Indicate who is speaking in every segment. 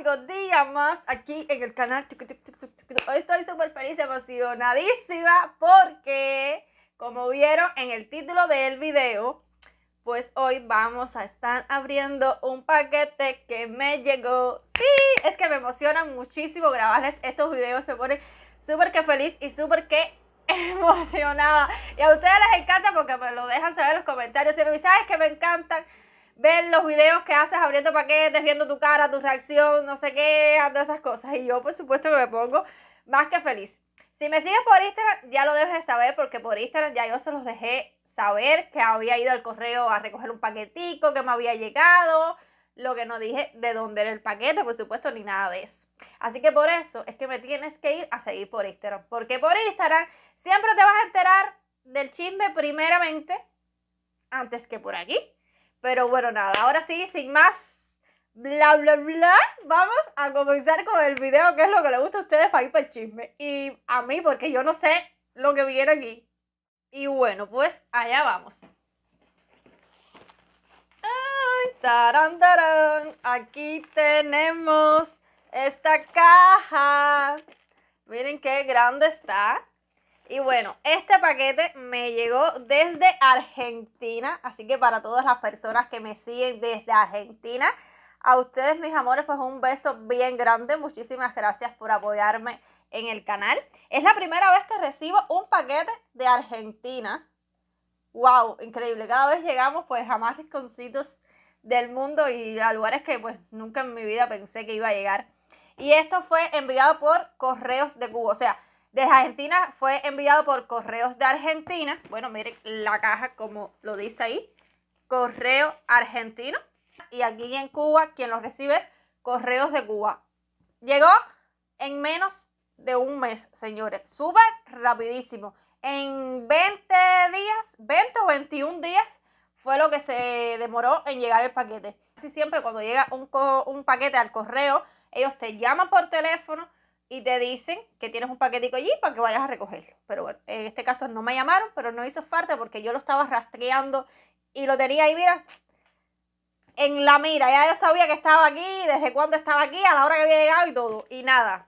Speaker 1: Días día más aquí en el canal. Hoy estoy súper feliz, emocionadísima porque, como vieron en el título del video, pues hoy vamos a estar abriendo un paquete que me llegó. Sí, es que me emociona muchísimo grabarles estos videos, me pone súper que feliz y súper que emocionada. Y a ustedes les encanta porque me lo dejan saber en los comentarios. Y ¿sabes que me encantan? ver los videos que haces abriendo paquetes, viendo tu cara, tu reacción, no sé qué, todas esas cosas. Y yo, por supuesto, que me pongo más que feliz. Si me sigues por Instagram, ya lo dejes de saber, porque por Instagram ya yo se los dejé saber que había ido al correo a recoger un paquetico, que me había llegado, lo que no dije de dónde era el paquete, por supuesto, ni nada de eso. Así que por eso es que me tienes que ir a seguir por Instagram, porque por Instagram siempre te vas a enterar del chisme primeramente antes que por aquí. Pero bueno, nada, ahora sí, sin más bla bla bla, vamos a comenzar con el video, que es lo que le gusta a ustedes para ir para el chisme. Y a mí, porque yo no sé lo que viene aquí. Y bueno, pues allá vamos. Ay, tarán, tarán. Aquí tenemos esta caja. Miren qué grande está. Y bueno, este paquete me llegó desde Argentina, así que para todas las personas que me siguen desde Argentina, a ustedes mis amores, pues un beso bien grande, muchísimas gracias por apoyarme en el canal. Es la primera vez que recibo un paquete de Argentina. ¡Wow! Increíble, cada vez llegamos pues a más rinconcitos del mundo y a lugares que pues nunca en mi vida pensé que iba a llegar. Y esto fue enviado por Correos de Cuba, o sea, desde Argentina fue enviado por Correos de Argentina. Bueno, miren la caja como lo dice ahí. Correo argentino. Y aquí en Cuba, quien lo recibe es Correos de Cuba. Llegó en menos de un mes, señores. Súper rapidísimo. En 20 días, 20 o 21 días fue lo que se demoró en llegar el paquete. Casi siempre cuando llega un, un paquete al correo, ellos te llaman por teléfono, y te dicen que tienes un paquetico allí para que vayas a recogerlo. Pero bueno, en este caso no me llamaron, pero no hizo falta porque yo lo estaba rastreando y lo tenía ahí, mira, en la mira. Ya yo sabía que estaba aquí, desde cuándo estaba aquí, a la hora que había llegado y todo. Y nada,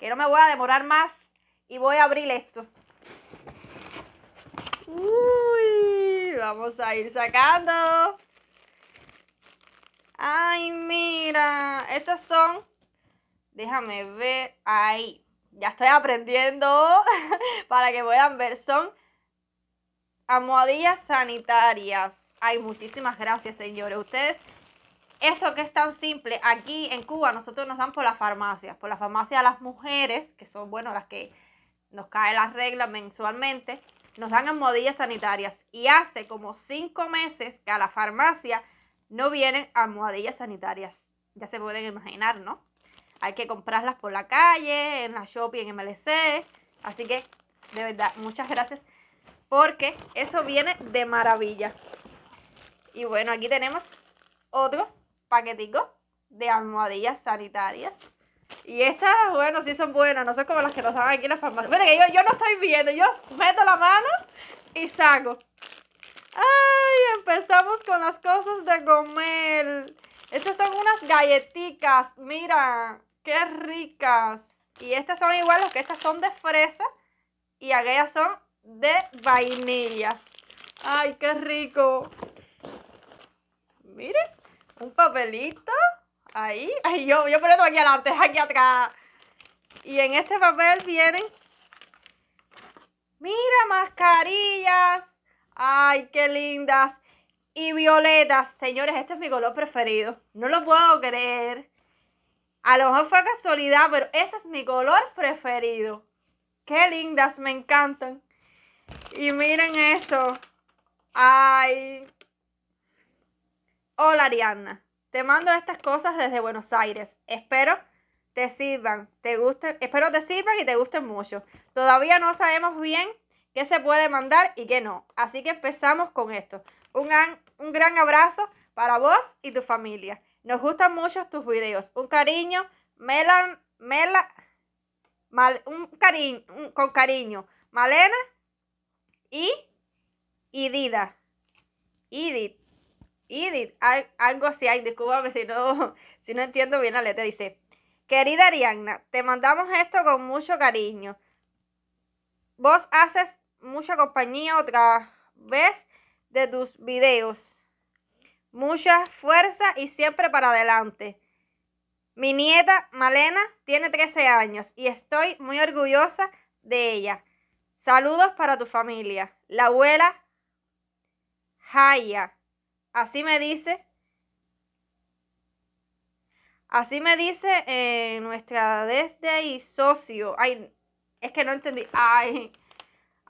Speaker 1: que no me voy a demorar más y voy a abrir esto. Uy, vamos a ir sacando. Ay, mira, Estos son Déjame ver. Ahí. Ya estoy aprendiendo para que puedan ver. Son almohadillas sanitarias. Ay, muchísimas gracias, señores. Ustedes, esto que es tan simple, aquí en Cuba nosotros nos dan por las farmacias. Por las farmacias las mujeres, que son, bueno, las que nos caen las reglas mensualmente, nos dan almohadillas sanitarias. Y hace como cinco meses que a la farmacia no vienen almohadillas sanitarias. Ya se pueden imaginar, ¿no? hay que comprarlas por la calle, en la shopping, en MLC. Así que, de verdad, muchas gracias porque eso viene de maravilla. Y bueno, aquí tenemos otro paquetico de almohadillas sanitarias. Y estas, bueno, sí son buenas, no son como las que nos dan aquí en la farmacia. que yo, yo no estoy viendo, yo meto la mano y saco. ¡Ay! Empezamos con las cosas de comer. Estas son unas galletitas, mira. ¡Qué ricas! Y estas son iguales, que estas son de fresa y aquellas son de vainilla. ¡Ay, qué rico! Miren, un papelito. Ahí, Ay, yo, yo poniendo aquí adelante, aquí atrás. Y en este papel vienen, mira, mascarillas. ¡Ay, qué lindas! Y violetas. Señores, este es mi color preferido. No lo puedo creer. A lo mejor fue casualidad, pero este es mi color preferido. Qué lindas, me encantan. Y miren esto. Ay. Hola Arianna. Te mando estas cosas desde Buenos Aires. Espero te sirvan, te gusten, espero te sirvan y te gusten mucho. Todavía no sabemos bien qué se puede mandar y qué no. Así que empezamos con esto. Un, un gran abrazo para vos y tu familia. Nos gustan mucho tus videos. Un cariño, Melan, Mela, un cariño, con cariño, Malena y, y Dida. Edith. Edith, algo así, ay, discúlpame si no, si no entiendo bien la letra, dice, querida Arianna, te mandamos esto con mucho cariño. Vos haces mucha compañía otra vez de tus videos. Mucha fuerza y siempre para adelante. Mi nieta Malena tiene 13 años y estoy muy orgullosa de ella. Saludos para tu familia. La abuela Jaya. Así me dice. Así me dice eh, nuestra desde y socio. Ay, es que no entendí. Ay,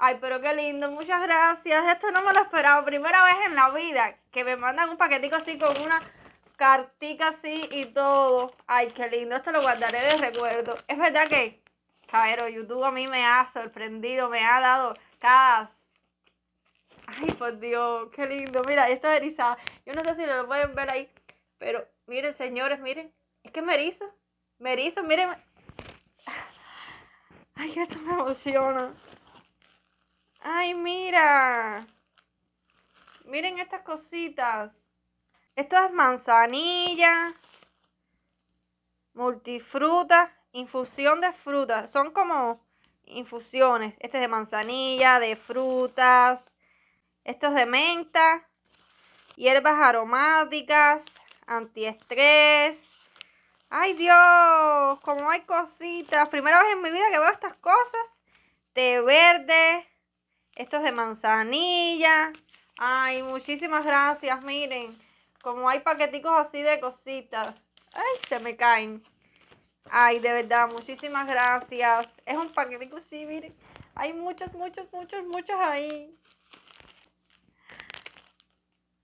Speaker 1: Ay, pero qué lindo, muchas gracias. Esto no me lo esperaba. Primera vez en la vida que me mandan un paquetico así con una cartica así y todo. Ay, qué lindo, esto lo guardaré de recuerdo. Es verdad que, cabrón, YouTube a mí me ha sorprendido, me ha dado cas. Ay, por Dios, qué lindo. Mira, esto es erizada. Yo no sé si lo pueden ver ahí, pero miren, señores, miren. Es que me Merizo, Me miren. Ay, esto me emociona. ¡Ay, mira! Miren estas cositas. Esto es manzanilla, multifruta, infusión de frutas. Son como infusiones. Este es de manzanilla, de frutas. Esto es de menta, hierbas aromáticas, antiestrés. ¡Ay Dios! Como hay cositas. Primera vez en mi vida que veo estas cosas. Té verde, esto es de manzanilla. Ay, muchísimas gracias. Miren, como hay paqueticos así de cositas. Ay, se me caen. Ay, de verdad, muchísimas gracias. Es un paquetico, sí, miren. Hay muchos, muchos, muchos, muchos ahí.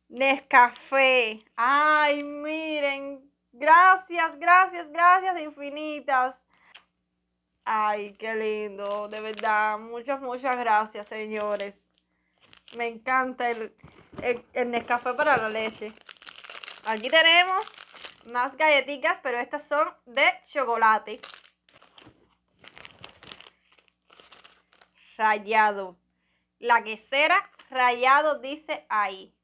Speaker 1: Nescafé. Ay, miren. Gracias, gracias, gracias infinitas. Ay, qué lindo, de verdad. Muchas, muchas gracias, señores. Me encanta el, el, para la leche. Aquí tenemos más galletitas, pero estas son de chocolate. Rayado. La quesera rayado dice ahí.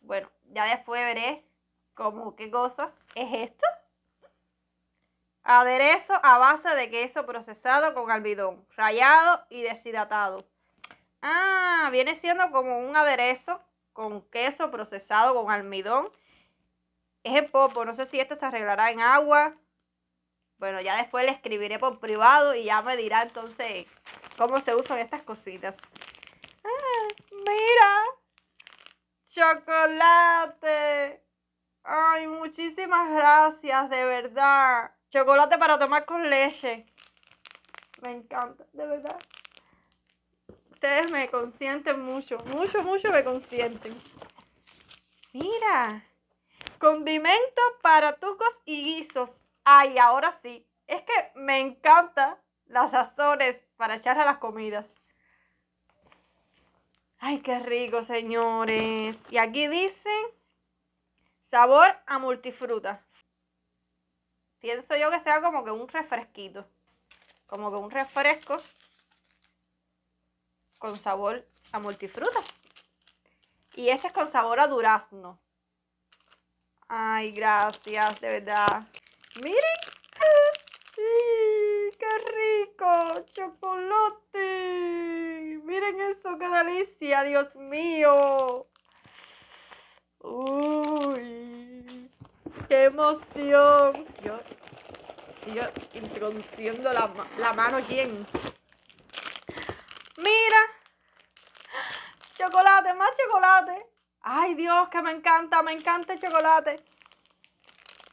Speaker 1: Bueno, ya después veré cómo qué cosa es esto. Aderezo a base de queso procesado con almidón, rallado y deshidratado. Ah, viene siendo como un aderezo con queso procesado con almidón. Es en popo, no sé si esto se arreglará en agua. Bueno, ya después le escribiré por privado y ya me dirá entonces cómo se usan estas cositas. Ah, mira, chocolate. Ay, muchísimas gracias, de verdad. Chocolate para tomar con leche. Me encanta, de verdad. Ustedes me consienten mucho, mucho, mucho me consienten. Mira. condimento para tucos y guisos. Ay, ahora sí. Es que me encanta las sazones para echar a las comidas. Ay, qué rico, señores. Y aquí dice sabor a multifruta. Pienso yo que sea como que un refresquito. Como que un refresco con sabor a multifrutas. Y este es con sabor a durazno. Ay, gracias, de verdad. Miren. ¡Qué rico! ¡Chocolate! Miren eso, qué delicia, Dios mío. Uh. ¡Qué emoción! Yo sigo introduciendo la, mano aquí ¡Mira! ¡Chocolate! ¡Más chocolate! ¡Ay, Dios! ¡Que me encanta! ¡Me encanta el chocolate!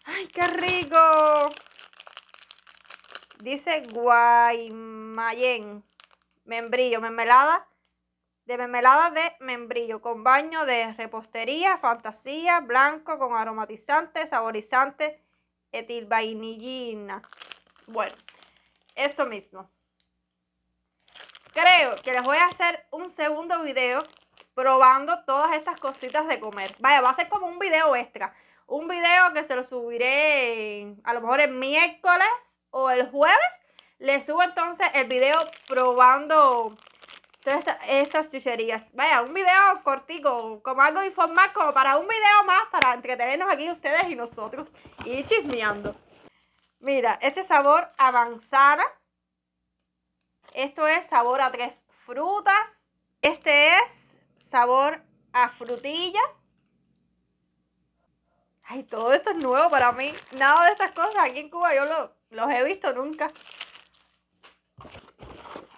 Speaker 1: ¡Ay, qué rico! Dice Guaymallén. Membrillo, mermelada de mermelada de membrillo con baño de repostería, fantasía, blanco con aromatizante, saborizante, etilvainillina. Bueno, eso mismo. Creo que les voy a hacer un segundo video probando todas estas cositas de comer. Vaya, va a ser como un video extra. Un video que se lo subiré a lo mejor el miércoles o el jueves. Les subo entonces el video probando todas estas chucherías. Vaya, un video cortico, como algo informal, como para un video más, para entretenernos aquí ustedes y nosotros, y chismeando. Mira, este sabor a manzana. Esto es sabor a tres frutas. Este es sabor a frutilla. Ay, todo esto es nuevo para mí. Nada de estas cosas aquí en Cuba yo los he visto nunca.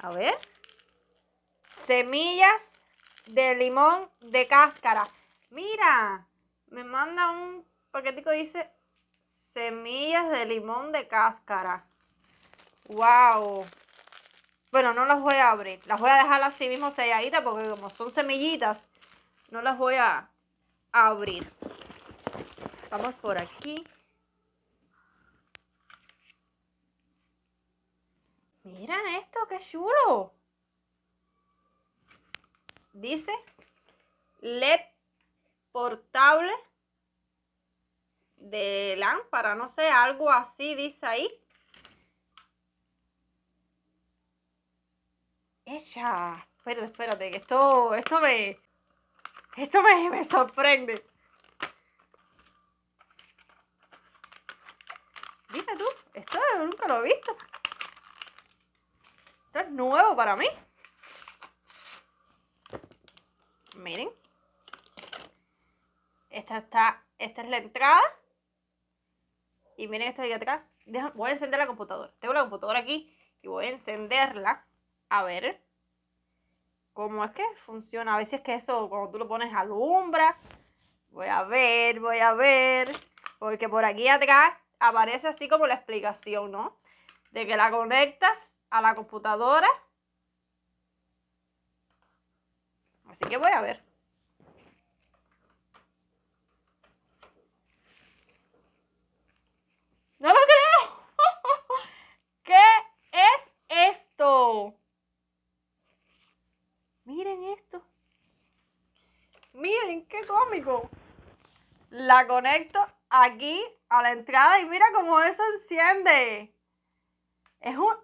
Speaker 1: A ver semillas de limón de cáscara. Mira, me manda un paquetico dice semillas de limón de cáscara. Wow. Bueno, no las voy a abrir. Las voy a dejar así mismo selladitas porque como son semillitas, no las voy a abrir. Vamos por aquí. Mira esto, qué chulo dice LED portable de lámpara, no sé, algo así dice ahí. ¡Echa! espérate, espérate, que esto, esto me, esto me, me sorprende. Dime tú, esto nunca lo he visto. Esto es nuevo para mí. miren. Esta, está, esta es la entrada. Y miren esto de aquí atrás. voy a encender la computadora. Tengo la computadora aquí y voy a encenderla. A ver cómo es que funciona. A veces es que eso, cuando tú lo pones, alumbra. Voy a ver, voy a ver. Porque por aquí atrás aparece así como la explicación, ¿no? De que la conectas a la computadora Así que voy a ver. ¡No lo creo! ¿Qué es esto? Miren esto. Miren, qué cómico. La conecto aquí a la entrada y mira cómo eso enciende. Es un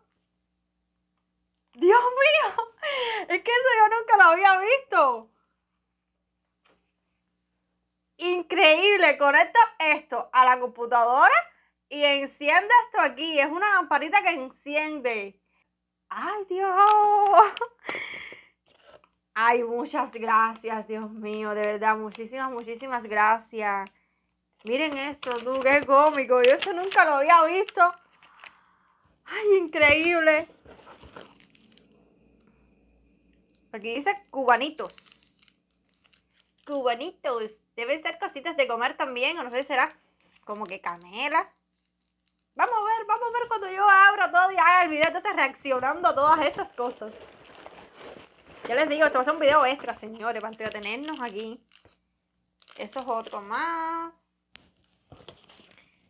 Speaker 1: conecta esto a la computadora y enciende esto aquí. Es una lamparita que enciende. ¡Ay, Dios! Ay, muchas gracias, Dios mío, de verdad, muchísimas, muchísimas gracias. Miren esto, tú, qué cómico, yo eso nunca lo había visto. Ay, increíble. Aquí dice cubanitos. Cubanitos, Debe estar cositas de comer también, o no sé, si será como que canela. Vamos a ver, vamos a ver cuando yo abra todo y haga el video, entonces reaccionando a todas estas cosas. Ya les digo, esto va a ser un video extra, señores, para entretenernos aquí. Eso es otro más.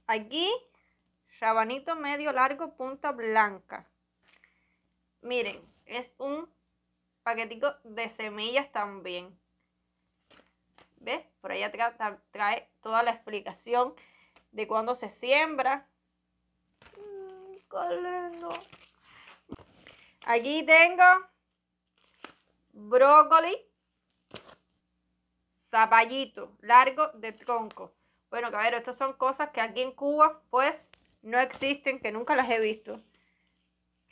Speaker 1: Aquí, rabanito medio largo, punta blanca. Miren, es un paquetico de semillas también. ¿Ves? Por allá trae toda la explicación de cuando se siembra. Mm, aquí tengo brócoli, zapallito largo de tronco. Bueno, cabero estas son cosas que aquí en Cuba, pues, no existen, que nunca las he visto.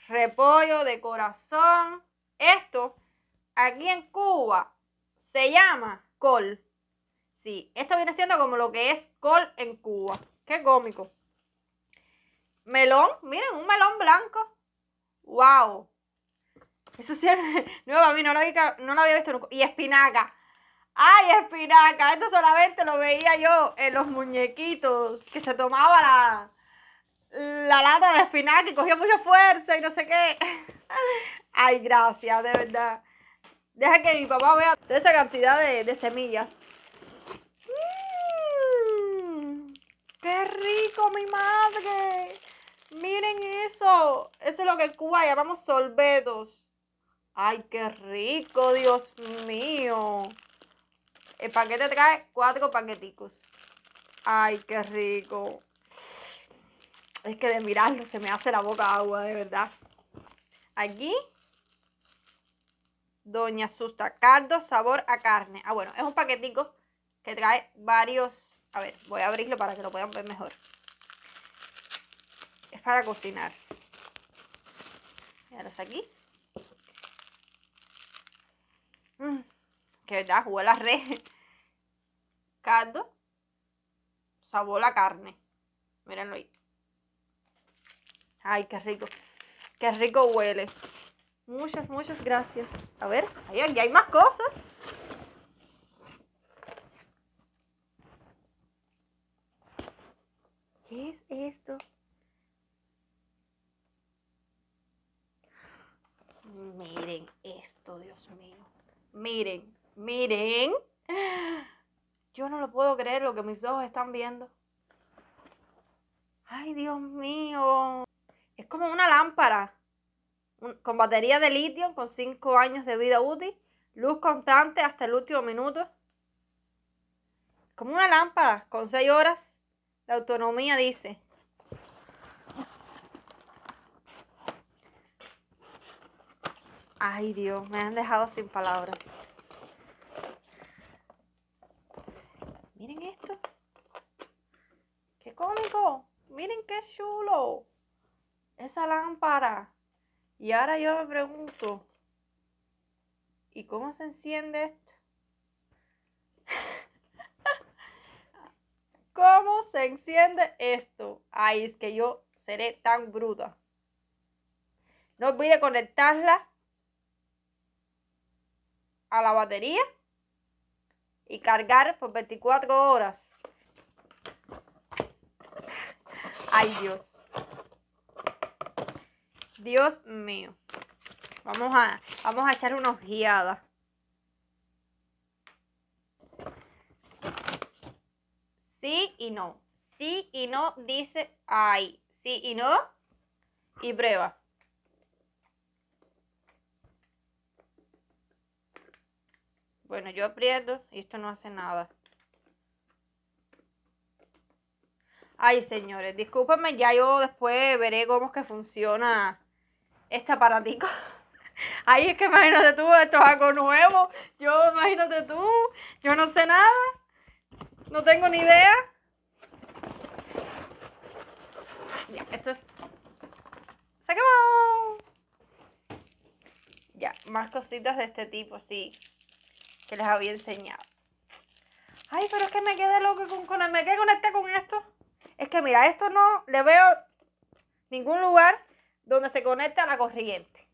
Speaker 1: Repollo de corazón. Esto, aquí en Cuba, se llama col esto viene siendo como lo que es col en Cuba. Qué cómico. Melón, miren, un melón blanco. ¡Wow! Eso sí nuevo a mí, no lo, había, visto nunca. Y espinaca. ¡Ay, espinaca! Esto solamente lo veía yo en los muñequitos que se tomaba la, la lata de espinaca y cogía mucha fuerza y no sé qué. Ay, gracias, de verdad. Deja que mi papá vea toda esa cantidad de semillas. rico, mi madre! Miren eso. Eso es lo que en Cuba llamamos sorbetos. ¡Ay, qué rico, Dios mío! El paquete trae cuatro paqueticos. ¡Ay, qué rico! Es que de mirarlo se me hace la boca agua, de verdad. Aquí, Doña Susta, caldo sabor a carne. Ah, bueno, es un paquetico que trae varios a ver, voy a abrirlo para que lo puedan ver mejor. Es para cocinar. Mm, ya aquí. que verdad, huele a re. Caldo. Sabor a carne. Mírenlo ahí. Ay, qué rico. Qué rico huele. Muchas, muchas gracias. A ver, aquí hay más cosas. ¿Qué es esto? Miren esto, Dios mío. Miren, miren. Yo no lo puedo creer lo que mis ojos están viendo. Ay, Dios mío. Es como una lámpara. con batería de litio, con 5 años de vida útil. Luz constante hasta el último minuto. Como una lámpara, con 6 horas. La autonomía dice. Ay Dios, me han dejado sin palabras. Miren esto. Qué cómico. Miren qué chulo. Esa lámpara. Y ahora yo me pregunto, ¿y cómo se enciende esto? enciende esto. Ay, es que yo seré tan bruta. No olvide conectarla a la batería y cargar por 24 horas. Ay, Dios. Dios mío. Vamos a, vamos a echar una ojeada. Sí y no. Sí y no dice ay. Sí y no. Y prueba. Bueno, yo aprieto y esto no hace nada. Ay, señores, discúlpenme, ya yo después veré cómo es que funciona este aparatico. Ay, es que imagínate tú, esto es algo nuevo. Yo, imagínate tú, yo no sé nada. No tengo ni idea. Ya, esto es... ¡Se Ya, más cositas de este tipo, sí, que les había enseñado. Ay, pero es que me quedé loco con, Me con esto. Es que mira, esto no le veo ningún lugar donde se conecte a la corriente.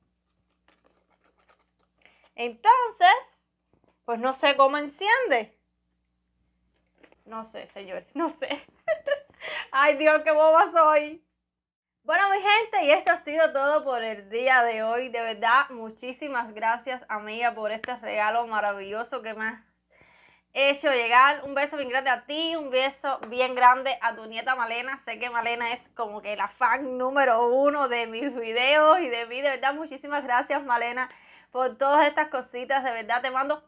Speaker 1: Entonces, pues no sé cómo enciende. No sé, señores, no sé. Ay, Dios, qué boba soy. Bueno, mi gente, y esto ha sido todo por el día de hoy. De verdad, muchísimas gracias, amiga, por este regalo maravilloso que me has hecho llegar. Un beso bien grande a ti, un beso bien grande a tu nieta Malena. Sé que Malena es como que la fan número uno de mis videos y de mí. De verdad, muchísimas gracias, Malena, por todas estas cositas. De verdad, te mando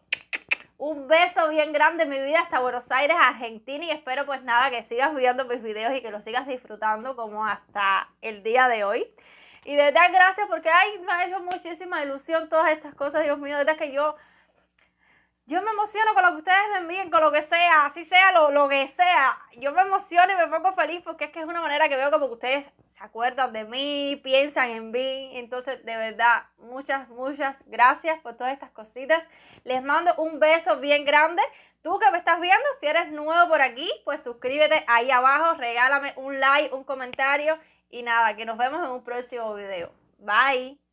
Speaker 1: un beso bien grande, mi vida, hasta Buenos Aires, Argentina. Y espero, pues nada, que sigas viendo mis videos y que los sigas disfrutando como hasta el día de hoy. Y de verdad, gracias porque ay, me ha hecho muchísima ilusión todas estas cosas. Dios mío, de que yo. Yo me emociono con lo que ustedes me envíen, con lo que sea, así sea, lo, lo que sea. Yo me emociono y me pongo feliz porque es que es una manera que veo como que ustedes se acuerdan de mí, piensan en mí. Entonces, de verdad, muchas, muchas gracias por todas estas cositas. Les mando un beso bien grande. Tú que me estás viendo, si eres nuevo por aquí, pues suscríbete ahí abajo, regálame un like, un comentario y nada, que nos vemos en un próximo video. Bye.